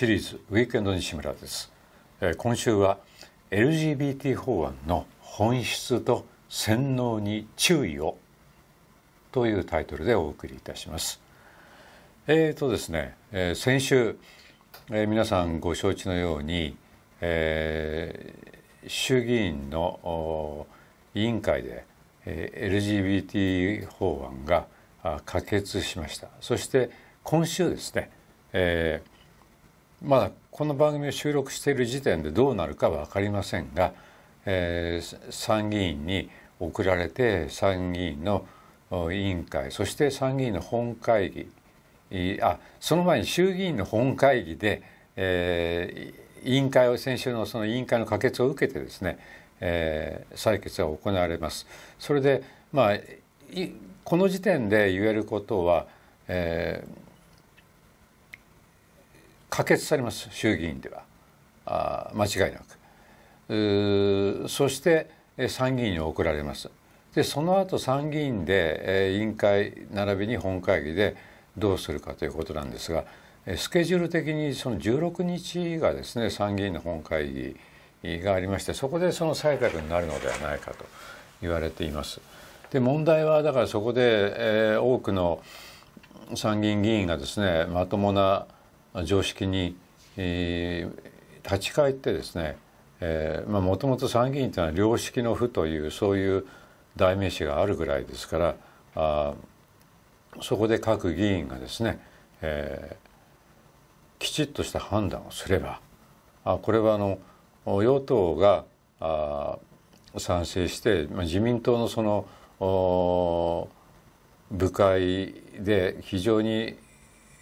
シリーズウィークエンド西村です、え今週は LGBT 法案の本質と洗脳に注意をというタイトルでお送りいたしますえーとですね、え先週、え皆さんご承知のように、えー、衆議院の委員会で、ー、LGBT 法案が可決しましたそして今週ですね、えー、まだこの番組を収録している時点でどうなるかは分かりませんが、えー、参議院に送られて参議院の委員会そして参議院の本会議あその前に衆議院の本会議で、えー、委員会を先週のその委員会の可決を受けてですね、えー、採決が行われます。それでまあこの時点で言えることは、えー可決されます衆議院ではあ間違いなくそして参議院に送られますでその後参議院で、えー、委員会並びに本会議でどうするかということなんですが、えー、スケジュール的にその16日がですね参議院の本会議がありましてそこでその採択になるのではないかと言われています。で問題はだからそこで、えー、多くの参議院議員がですねまともな常識に、えー、立ち返ってですねもともと参議院というのは良識の府というそういう代名詞があるぐらいですからあそこで各議員がですね、えー、きちっとした判断をすればあこれはあの与党があ賛成して、まあ、自民党のその部会で非常に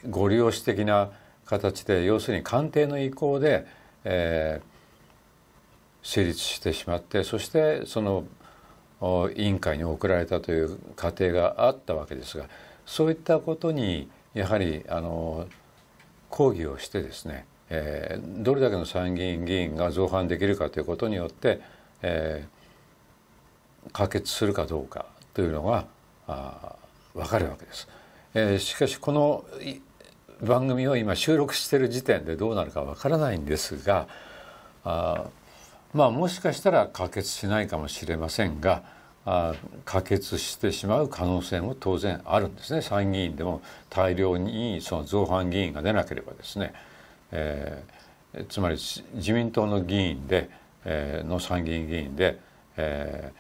ご利用し的な形で要するに官邸の意向で、えー、成立してしまってそしてその委員会に送られたという過程があったわけですがそういったことにやはりあの抗議をしてですね、えー、どれだけの参議院議員が造反できるかということによって、えー、可決するかどうかというのがあ分かるわけです。えー、しかしこの番組を今収録してる時点でどうなるかわからないんですがあまあもしかしたら可決しないかもしれませんがあ可決してしまう可能性も当然あるんですね参議院でも大量にその造反議員が出なければですね、えー、つまり自民党の議員で、えー、の参議院議員で、え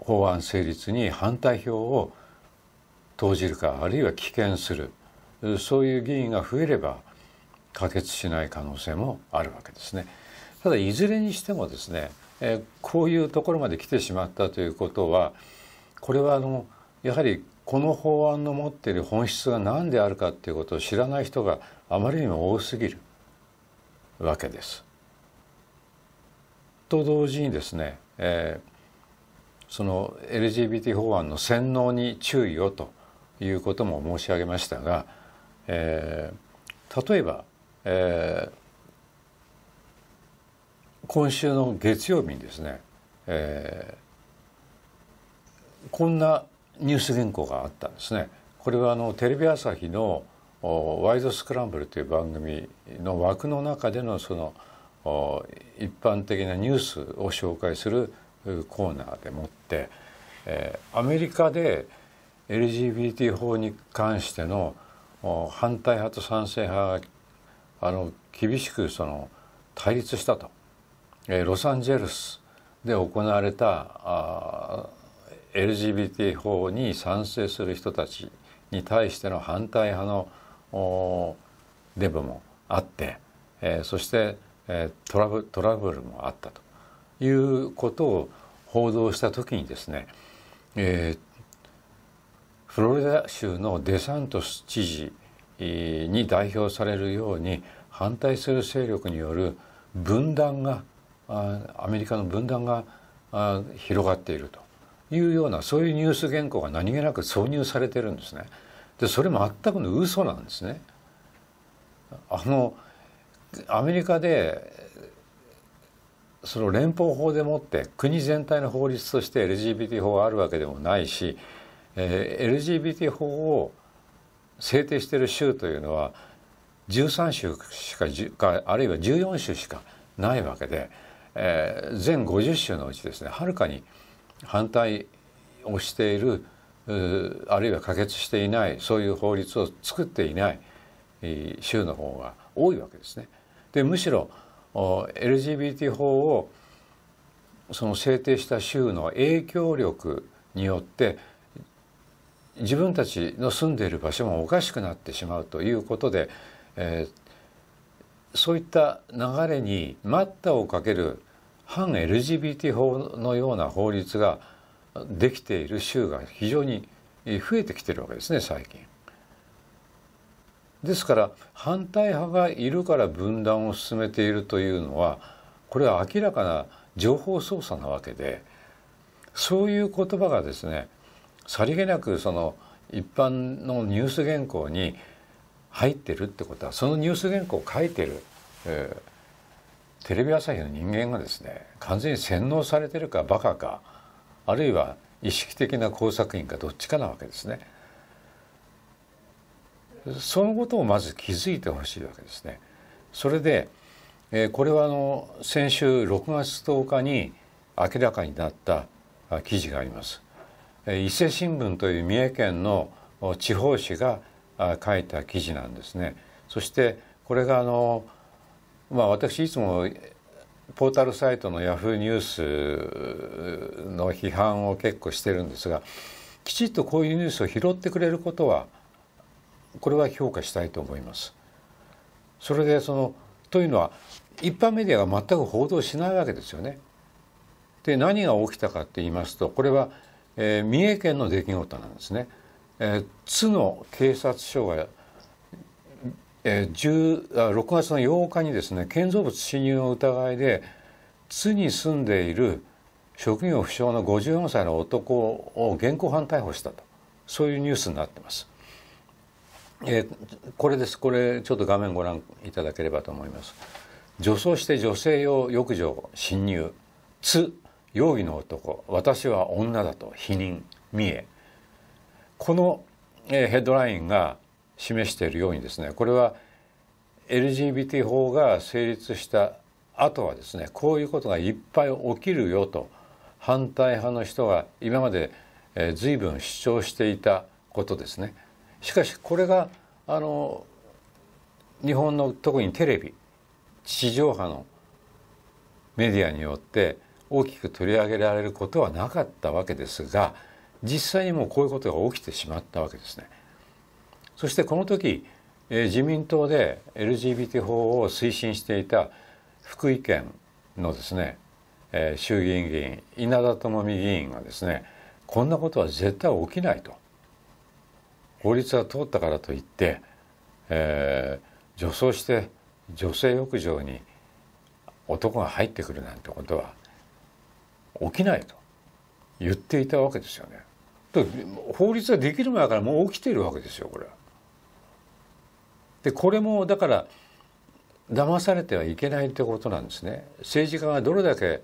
ー、法案成立に反対票を投じるかあるいは棄権する。そういう議員が増えれば可決しない可能性もあるわけですね。ただいずれにしてもですね、えこういうところまで来てしまったということはこれはあのやはりこの法案の持っている本質が何であるかということを知らない人があまりにも多すぎるわけです。と同時にですね、えー、その LGBT 法案の洗脳に注意をということも申し上げましたがえー、例えば、えー、今週の月曜日にですね、えー、こんなニュース原稿があったんですね。これはあのテレビ朝日の「ワイドスクランブル」という番組の枠の中でのその一般的なニュースを紹介するコーナーでもって、えー、アメリカで LGBT 法に関しての「反対派と賛成派があの厳しくその対立したと、えー、ロサンゼルスで行われた LGBT 法に賛成する人たちに対しての反対派のデブもあって、えー、そして、えー、トラブトラブルもあったということを報道した時にですね、えー、フロリダ州のデサントス知事に代表されるように反対する勢力による分断がアメリカの分断が広がっているというようなそういうニュース原稿が何気なく挿入されてるんですね。でそれ全くの嘘なんですね。あのアメリカでその連邦法でもって国全体の法律として LGBT 法があるわけでもないしえー、LGBT 法を制定している州というのは13州しかかあるいは14州しかないわけで、えー、全50州のうちですねはるかに反対をしているあるいは可決していないそういう法律を作っていない州の方が多いわけですね。でむしろ LGBT 法をその制定した州の影響力によって自分たちの住んでいる場所もおかしくなってしまうということで、えー、そういった流れに待ったをかける反 LGBT 法のような法律ができている州が非常に増えてきてるわけですね最近。ですから反対派がいるから分断を進めているというのはこれは明らかな情報操作なわけでそういう言葉がですねさりげなくその一般のニュース原稿に入ってるってことはそのニュース原稿を書いてる、えー、テレビ朝日の人間がですね完全に洗脳されてるかバカかあるいは意識的な工作員かどっちかなわけですね。そのことをまず気づいてほしいわけですね。それで、えー、これはあの先週6月10日に明らかになった記事があります。伊勢新聞という三重県の地方紙が書いた記事なんですね。そしてこれがあの、まあ、私いつもポータルサイトのヤフーニュースの批判を結構してるんですがきちっとこういうニュースを拾ってくれることはこれは評価したいと思います。それでそのというのは一般メディアが全く報道しないわけですよね。で何が起きたかって言いますとこれはえー、三重県の出来事なんですね。えー、津の警察署が、えー、あ6月の8日にですね建造物侵入の疑いで津に住んでいる職業不詳の54歳の男を現行犯逮捕したとそういうニュースになってます。えー、これですこれちょっと画面ご覧いただければと思います。女装して女性用浴場侵入津容疑の男私は女だと否認見えこのヘッドラインが示しているようにですねこれは LGBT 法が成立した後はですねこういうことがいっぱい起きるよと反対派の人が今まで随分主張していたことですね。しかしこれがあの日本の特にテレビ地上波のメディアによって大きく取り上げられることはなかったわけですが実際にもうこういうことが起きてしまったわけですね。そしてこの時、え自民党で LGBT 法を推進していた福井県のですね、え衆議院議員稲田朋美議員がですねこんなことは絶対起きないと法律が通ったからといって、えー、女装して女性浴場に男が入ってくるなんてことは起きないと言っていたわけですよね。法律ができる前からもう起きているわけですよこれでこれもだから騙されてはいけないってことなんですね政治家がどれだけ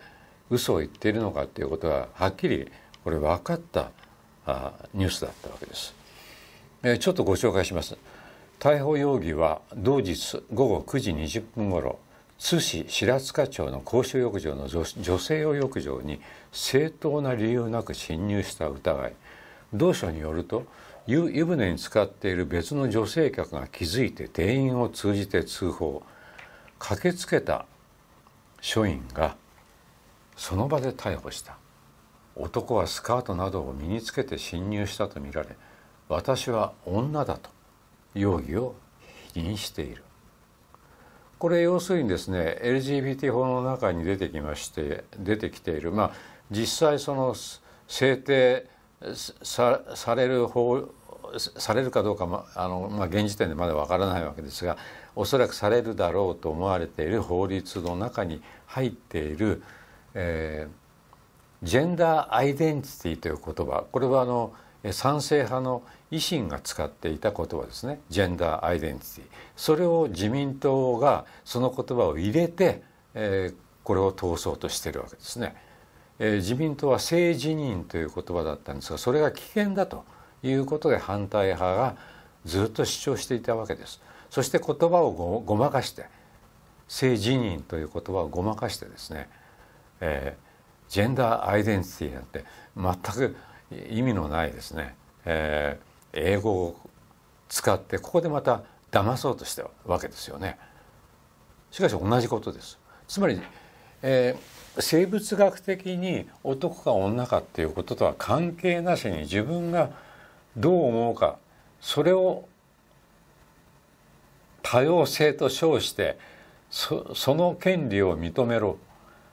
嘘を言っているのかっていうことははっきりこれ分かったあニュースだったわけです、えー、ちょっとご紹介します逮捕容疑は同日午後9時20分ごろ津市白塚町の公衆浴場の女性用浴場に正当な理由なく侵入した疑い同書によると湯船に使っている別の女性客が気づいて店員を通じて通報駆けつけた署員がその場で逮捕した男はスカートなどを身につけて侵入したとみられ私は女だと容疑を否認しているこれ要するにですね LGBT 法の中に出てきまして出てきているまあ実際その制定さされる法されるかどうか、まあのまあ、現時点でまだわからないわけですがおそらくされるだろうと思われている法律の中に入っている、えー、ジェンダーアイデンティティという言葉これはあの賛成派の維新が使っていた言葉ですねジェンダーアイデンティティそれを自民党がその言葉を入れて、えー、これを通そうとしているわけですね、えー、自民党は性自認という言葉だったんですがそれが危険だということで反対派がずっと主張していたわけですそして言葉をごごまかして性自認という言葉をごまかしてですね、えー、ジェンダーアイデンティティなんて全く意味のないですね、えー、英語を使ってここでまた騙そうとしたわけですよね。しかし同じことです。つまり、えー、生物学的に男か女かっていうこととは関係なしに自分がどう思うかそれを多様性と称してそその権利を認めろ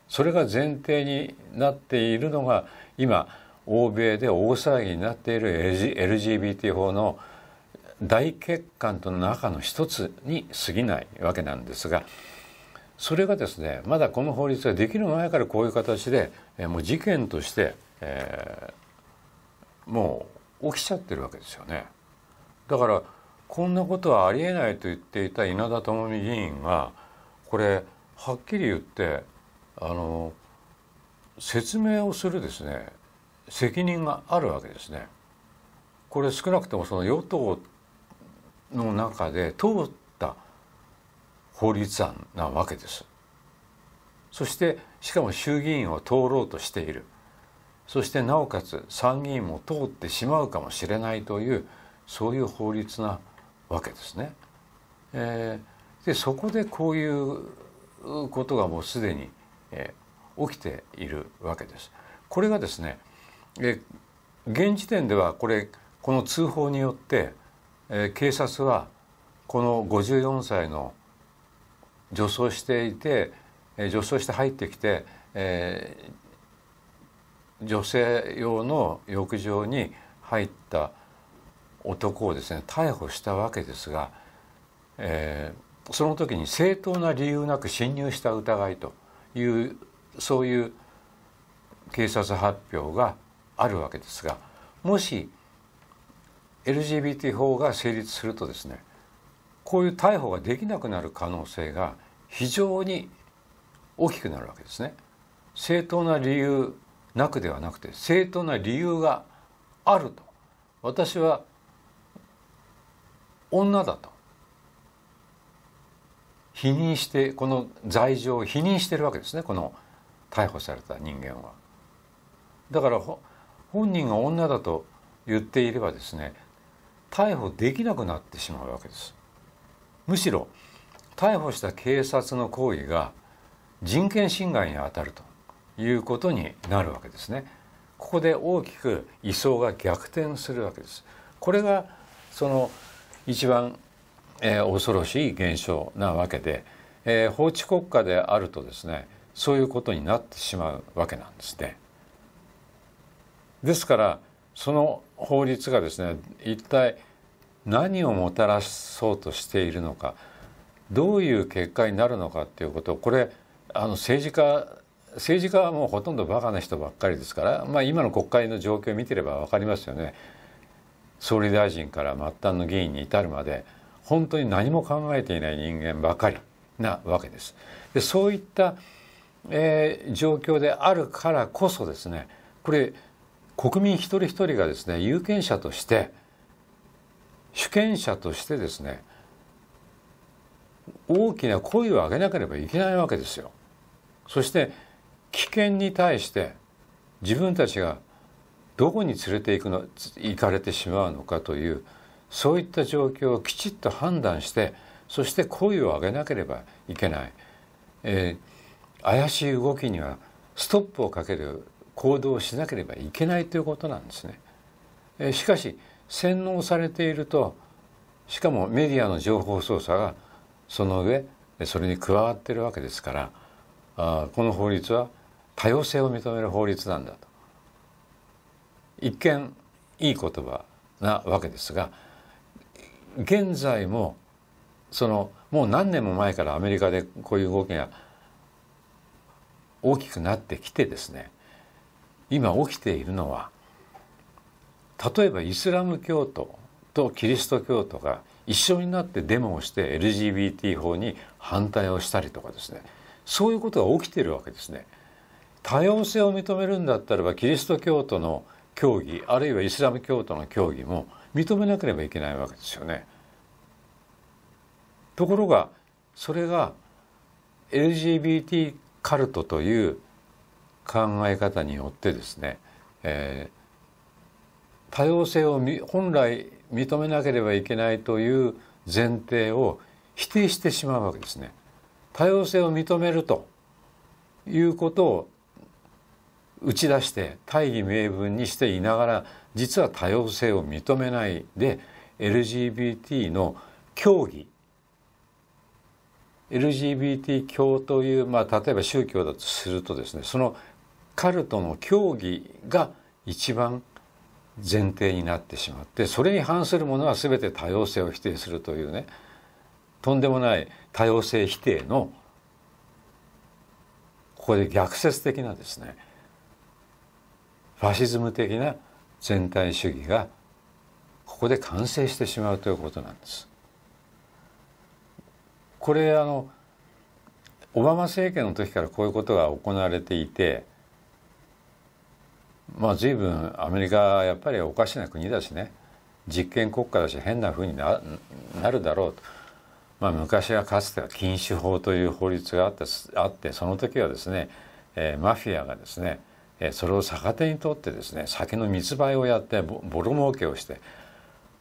それが前提になっているのが今欧米で大騒ぎになっている LGBT 法の大欠陥との中の一つに過ぎないわけなんですがそれがですねまだこの法律ができる前からこういう形でもう事件として、えー、もう起きちゃってるわけですよね。だからこんなことはありえないと言っていた稲田朋美議員がこれはっきり言ってあの説明をするですね責任があるわけですね。これ少なくともその与党の中で通った法律案なわけです。そしてしかも衆議院を通ろうとしている。そしてなおかつ参議院も通ってしまうかもしれないというそういう法律なわけですね。えー、でそこでこういうことがもうすでに、えー、起きているわけです。これがですねで現時点ではこれこの通報によって、えー、警察はこの54歳の女装していて、えー、女装して入ってきて、えー、女性用の浴場に入った男をですね逮捕したわけですが、えー、その時に正当な理由なく侵入した疑いというそういう警察発表があるわけですがもし LGBT 法が成立するとですねこういう逮捕ができなくなる可能性が非常に大きくなるわけですね。正当な理由なくではなくて正当な理由があると私は女だと否認してこの罪状を否認してるわけですねこの逮捕された人間は。だから本人が女だと言っていればですね逮捕できなくなってしまうわけですむしろ逮捕した警察の行為が人権侵害にあたるということになるわけですねここで大きく位相が逆転するわけですこれがその一番、えー、恐ろしい現象なわけで、えー、法治国家であるとですねそういうことになってしまうわけなんですね。ですからその法律がですね一体何をもたらそうとしているのかどういう結果になるのかっていうことをこれあの政治家政治家はもうほとんどバカな人ばっかりですから、まあ、今の国会の状況を見てれば分かりますよね総理大臣から末端の議員に至るまで本当に何も考えていない人間ばかりなわけです。でそういった、えー、状況であるからこそですねこれ国民一人一人がですね有権者として主権者としてですね大きな声を上げなければいけないわけですよ。そして危険に対して自分たちがどこに連れて行くの行かれてしまうのかというそういった状況をきちっと判断してそして声を上げなければいけない、えー、怪しい動きにはストップをかける行動しなければいけないということなんですね。しかし洗脳されているとしかもメディアの情報操作がその上それに加わってるわけですからあこの法律は多様性を認める法律なんだと。一見いい言葉なわけですが現在もそのもう何年も前からアメリカでこういう動きが大きくなってきてですね今起きているのは例えばイスラム教徒とキリスト教徒が一緒になってデモをして LGBT 法に反対をしたりとかですねそういうことが起きているわけですね。多様性を認めるんだったらばキリスト教徒の教義あるいはイスラム教徒の教義も認めなければいけないわけですよね。ところがそれが LGBT カルトという考え方によってですね、えー、多様性を本来認めなければいけないという前提を否定してしまうわけですね。多様性を認めるということを打ち出して大義名分にしていながら実は多様性を認めないで LGBT の教義 LGBT 教という、まあ、例えば宗教だとするとですねそのカルトの教義が一番前提になってしまってそれに反するものは全て多様性を否定するというねとんでもない多様性否定のここで逆説的なですねファシズム的な全体主義がここで完成してしまうということなんです。これあのオバマ政権の時からこういうことが行われていてまあ随分アメリカやっぱりおかしな国だしね実験国家だし変なふうにななるだろうと、まあ、昔はかつては禁酒法という法律があってあってその時はですね、えー、マフィアがですね、えー、それを逆手にとってですね酒の密売をやってボロ儲けをして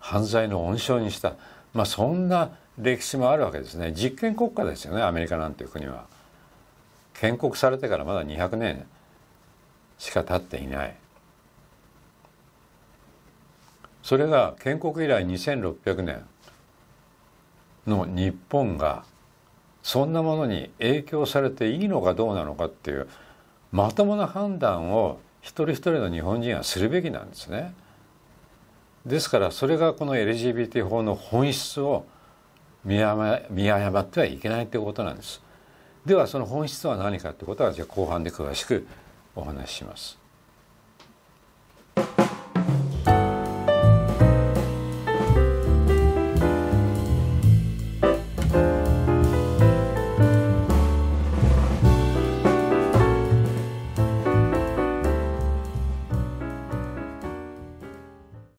犯罪の温床にした、まあ、そんな歴史もあるわけですね実験国家ですよねアメリカなんていう国は。建国されてからまだ200年しか経っていないそれが建国以来2600年の日本がそんなものに影響されていいのかどうなのかっていうまともな判断を一人一人の日本人はするべきなんですね。ですからそれがこの LGBT 法の本質を見誤見誤ってはいけないということなんです。ではその本質は何かいうことはじゃあ後半で詳しくお話しします。